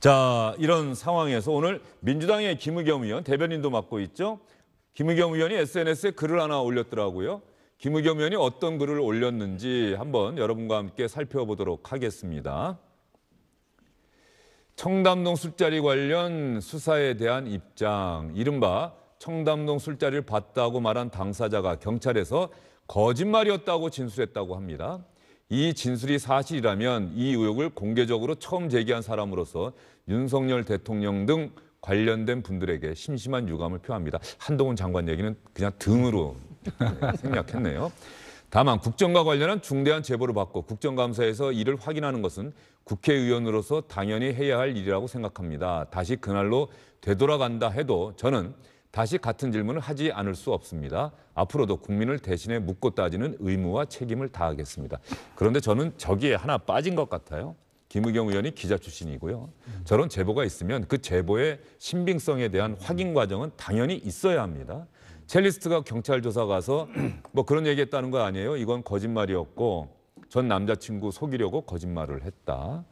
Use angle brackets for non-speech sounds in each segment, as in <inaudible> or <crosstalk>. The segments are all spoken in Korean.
자, 이런 상황에서 오늘 민주당의 김의겸 의원 대변인도 맡고 있죠. 김의겸 의원이 SNS에 글을 하나 올렸더라고요. 김의겸 의원이 어떤 글을 올렸는지 한번 여러분과 함께 살펴보도록 하겠습니다. 청담동 술자리 관련 수사에 대한 입장, 이른바 청담동 술자리를 봤다고 말한 당사자가 경찰에서 거짓말이었다고 진술했다고 합니다. 이 진술이 사실이라면 이 의혹을 공개적으로 처음 제기한 사람으로서 윤석열 대통령 등 관련된 분들에게 심심한 유감을 표합니다. 한동훈 장관 얘기는 그냥 등으로 <laughs> 생략했네요. 다만 국정과 관련한 중대한 제보를 받고 국정감사에서 이를 확인하는 것은 국회의원으로서 당연히 해야 할 일이라고 생각합니다. 다시 그날로 되돌아간다 해도 저는 다시 같은 질문을 하지 않을 수 없습니다. 앞으로도 국민을 대신해 묻고 따지는 의무와 책임을 다하겠습니다. 그런데 저는 저기에 하나 빠진 것 같아요. 김의경 의원이 기자 출신이고요. 저런 제보가 있으면 그 제보의 신빙성에 대한 확인 과정은 당연히 있어야 합니다. 첼리스트가 경찰 조사 가서 <clears throat> 뭐 그런 얘기했다는 거 아니에요. 이건 거짓말이었고 전 남자친구 속이려고 거짓말을 했다.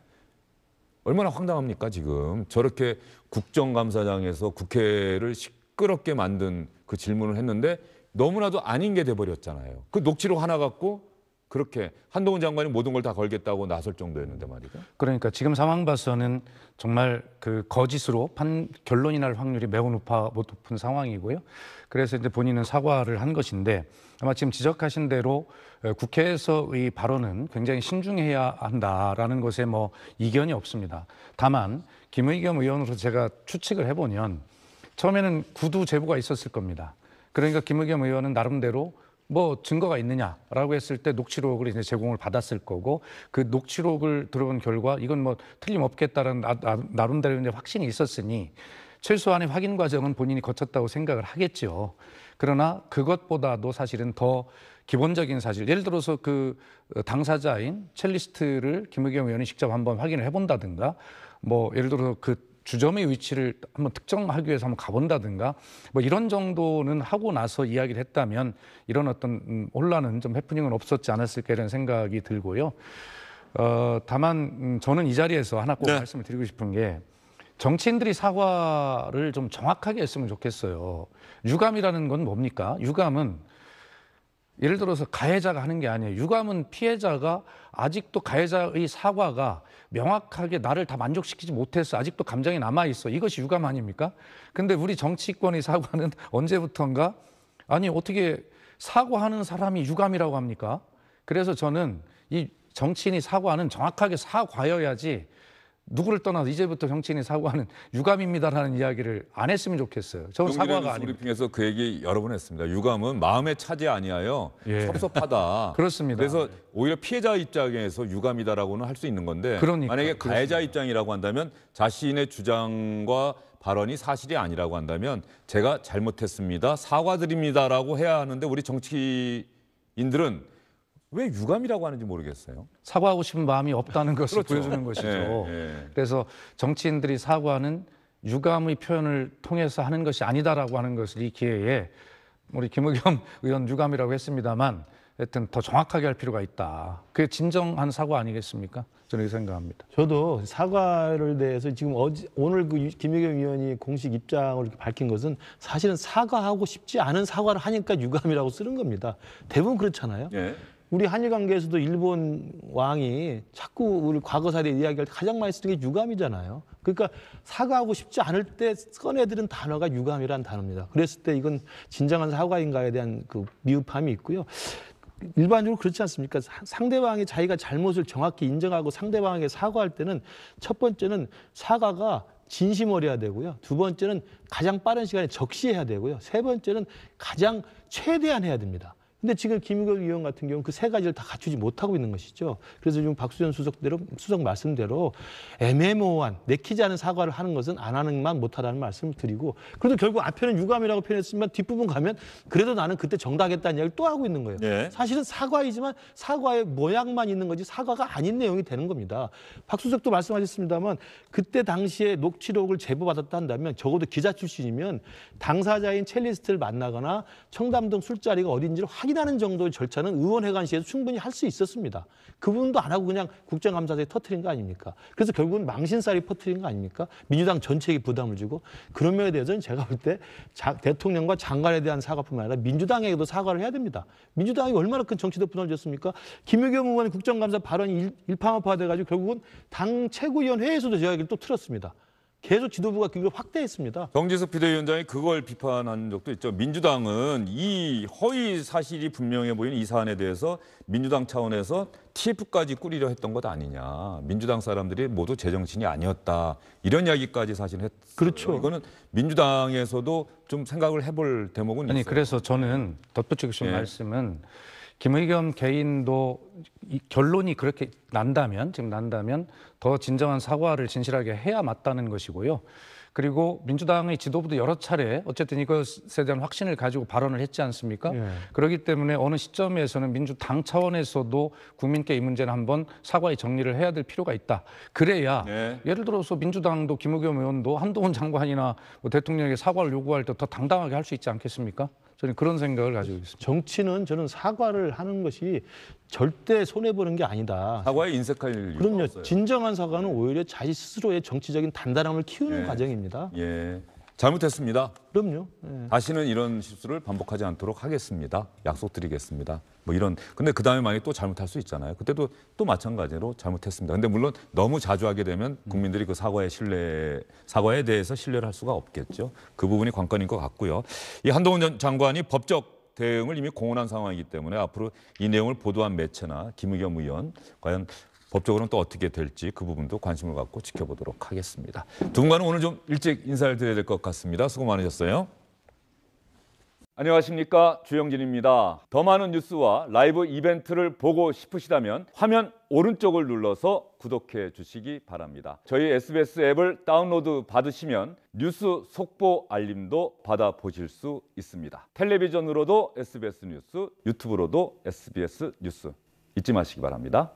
얼마나 황당합니까 지금 저렇게 국정감사장에서 국회를 시끄럽게 만든 그 질문을 했는데 너무나도 아닌 게 돼버렸잖아요. 그 녹취록 하나 갖고 그렇게 한동훈 장관이 모든 걸 다 걸겠다고 나설 정도였는데 말이죠. 그러니까 지금 상황 봐서는 정말 그 거짓으로 판 결론이 날 확률이 매우 높아 높은 상황이고요. 그래서 이제 본인은 사과를 한 것인데 아마 지금 지적하신 대로 국회에서 의 발언은 굉장히 신중해야 한다라는 것에 뭐 이견이 없습니다. 다만 김의겸 의원으로 제가 추측을 해보면 처음에는 구두 제보가 있었을 겁니다. 그러니까 김의겸 의원은 나름대로 뭐 증거가 있느냐라고 했을 때 녹취록을 이제 제공을 받았을 거고 그 녹취록을 들어본 결과 이건 뭐 틀림없겠다는 나름대로 이제 확신이 있었으니 최소한의 확인 과정은 본인이 거쳤다고 생각을 하겠죠. 그러나 그것보다도 사실은 더 기본적인 사실, 예를 들어서 그 당사자인 첼리스트를 김의겸 의원이 직접 한번 확인을 해본다든가, 뭐 예를 들어서 그 주점의 위치를 한번 특정하기 위해서 한번 가본다든가 뭐 이런 정도는 하고 나서 이야기를 했다면 이런 어떤 음, 혼란은 좀 해프닝은 없었지 않았을까 이런 생각이 들고요. 어, 다만 음, 저는 이 자리에서 하나 꼭 네. 말씀을 드리고 싶은 게 정치인들이 사과를 좀 정확하게 했으면 좋겠어요. 유감이라는 건 뭡니까? 유감은 예를 들어서 가해자가 하는 게 아니에요. 유감은 피해자가 아직도 가해자의 사과가 명확하게 나를 다 만족시키지 못해서 아직도 감정이 남아 있어. 이것이 유감 아닙니까? 근데 우리 정치권의 사과는 <laughs> 언제부턴가 아니 어떻게 사과하는 사람이 유감이라고 합니까? 그래서 저는 이 정치인이 사과는 정확하게 사과여야지 누구를 떠나서 이제부터 정치인이 사과하는 유감입니다라는 이야기를 안 했으면 좋겠어요. 저는 사과가 아니에요. 그 얘기 여러 번 했습니다. 유감은 마음의 차지 아니하여 예. 섭섭하다. <laughs> 그렇습니다. 그래서 오히려 피해자 입장에서 유감이다라고는 할 수 있는 건데 그러니까, 만약에 가해자 그렇습니다. 입장이라고 한다면 자신의 주장과 발언이 사실이 아니라고 한다면 제가 잘못했습니다. 사과드립니다라고 해야 하는데 우리 정치인들은 왜 유감이라고 하는지 모르겠어요. 사과하고 싶은 마음이 없다는 것을 그렇죠. 보여주는 것이죠. 예, 예. 그래서 정치인들이 사과는 유감의 표현을 통해서 하는 것이 아니다라고 하는 것을 이 기회에 우리 김의겸 <laughs> 의원 유감이라고 했습니다만 하여튼 더 정확하게 할 필요가 있다. 그게 진정한 사과 아니겠습니까? 저는 이렇게 생각합니다. 저도 사과를 대해서 지금 어제 오늘 그 김의겸 의원이 공식 입장을 밝힌 것은 사실은 사과하고 싶지 않은 사과를 하니까 유감이라고 쓰는 겁니다. 대부분 그렇잖아요. 예. 우리 한일 관계에서도 일본 왕이 자꾸 우리 과거사를 이야기할 때 가장 많이 쓰는 게 유감이잖아요. 그러니까 사과하고 싶지 않을 때 꺼내들은 단어가 유감이라는 단어입니다. 그랬을 때 이건 진정한 사과인가에 대한 그 미흡함이 있고요. 일반적으로 그렇지 않습니까? 상대방이 자기가 잘못을 정확히 인정하고 상대방에게 사과할 때는 첫 번째는 사과가 진심 어려야 되고요. 두 번째는 가장 빠른 시간에 적시해야 되고요. 세 번째는 가장 최대한 해야 됩니다. 근데 지금 김의겸 의원 같은 경우는 그 세 가지를 다 갖추지 못하고 있는 것이죠. 그래서 지금 박수현 수석대로 수석 말씀대로 애매모호한 내키지 않은 사과를 하는 것은 안 하는만 것 못하다는 말씀을 드리고 그래도 결국 앞에는 유감이라고 표현했지만 뒷부분 가면 그래도 나는 그때 정당했다는 이야기를 또 하고 있는 거예요. 네. 사실은 사과이지만 사과의 모양만 있는 거지 사과가 아닌 내용이 되는 겁니다. 박 수석도 말씀하셨습니다만 그때 당시에 녹취록을 제보받았다 한다면 적어도 기자 출신이면 당사자인 첼리스트를 만나거나 청담동 술자리가 어딘지를 확인 확인하는 정도의 절차는 의원회관시에서 충분히 할 수 있었습니다. 그분도 안 하고 그냥 국정감사에 터트린 거 아닙니까? 그래서 결국은 망신살이 퍼트린 거 아닙니까? 민주당 전체에 부담을 주고 그런 면에 대해서는 제가 볼 때 대통령과 장관에 대한 사과뿐만 아니라 민주당에게도 사과를 해야 됩니다. 민주당이 얼마나 큰 정치적 부담을 줬습니까? 김의겸 의원 의 국정감사 발언이 일파만파돼가지고 결국은 당 최고위원회에서도 제가 얘기를 또 틀었습니다. 계속 지도부가 그걸 확대했습니다. 정지석 비대위원장이 그걸 비판한 적도 있죠. 민주당은 이 허위 사실이 분명해 보이는 이 사안에 대해서 민주당 차원에서 TF까지 꾸리려 했던 것 아니냐. 민주당 사람들이 모두 제정신이 아니었다. 이런 이야기까지 사실 했어요. 그렇죠. 이거는 민주당에서도 좀 생각을 해 볼 대목은 아니 있어요. 그래서 저는 덧붙이고 싶은 예. 말씀은 김의겸 개인도 이 결론이 그렇게 난다면 지금 난다면 더 진정한 사과를 진실하게 해야 맞다는 것이고요. 그리고 민주당의 지도부도 여러 차례 어쨌든 이것에 대한 확신을 가지고 발언을 했지 않습니까? 예. 그렇기 때문에 어느 시점에서는 민주당 차원에서도 국민께 이 문제는 한번 사과의 정리를 해야 될 필요가 있다. 그래야 네. 예. 를 들어서 민주당도 김우겸 의원도 한동훈 장관이나 뭐 대통령에게 사과를 요구할 때 더 당당하게 할 수 있지 않겠습니까? 저는 그런 생각을 가지고 있습니다. 정치는 저는 사과를 하는 것이 절대 손해 보는 게 아니다. 사과에 인색할 이유 그럼요. 없어요. 진정한 사과는 오히려 자기 스스로의 정치적인 단단함을 키우는 예. 과정입니다. 예. 잘못했습니다. 그럼요. 네. 다시는 이런 실수를 반복하지 않도록 하겠습니다. 약속드리겠습니다. 뭐 이런. 근데 그 다음에 만약 에또 잘못할 수 있잖아요. 그때도 또 마찬가지로 잘못했습니다. 근데 물론 너무 자주 하게 되면 음. 국민들이 그 사과의 신뢰, 사과에 대해서 신뢰를 할 수가 없겠죠. 그 부분이 관건인 것 같고요. 이 한동훈 전 장관이 법적 대응을 이미 공언한 상황이기 때문에 앞으로 이 내용을 보도한 매체나 김의겸 의원 과연 법적으로는 또 어떻게 될지 그 부분도 관심을 갖고 지켜보도록 하겠습니다. 두 분과는 오늘 좀 일찍 인사를 드려야 될 것 같습니다. 수고 많으셨어요. 안녕하십니까 주영진입니다. 더 많은 뉴스와 라이브 이벤트를 보고 싶으시다면 화면 오른쪽을 눌러서 구독해 주시기 바랍니다. 저희 SBS 앱을 다운로드 받으시면 뉴스 속보 알림도 받아 보실 수 있습니다. 텔레비전으로도 SBS 뉴스, 유튜브로도 SBS 뉴스 잊지 마시기 바랍니다.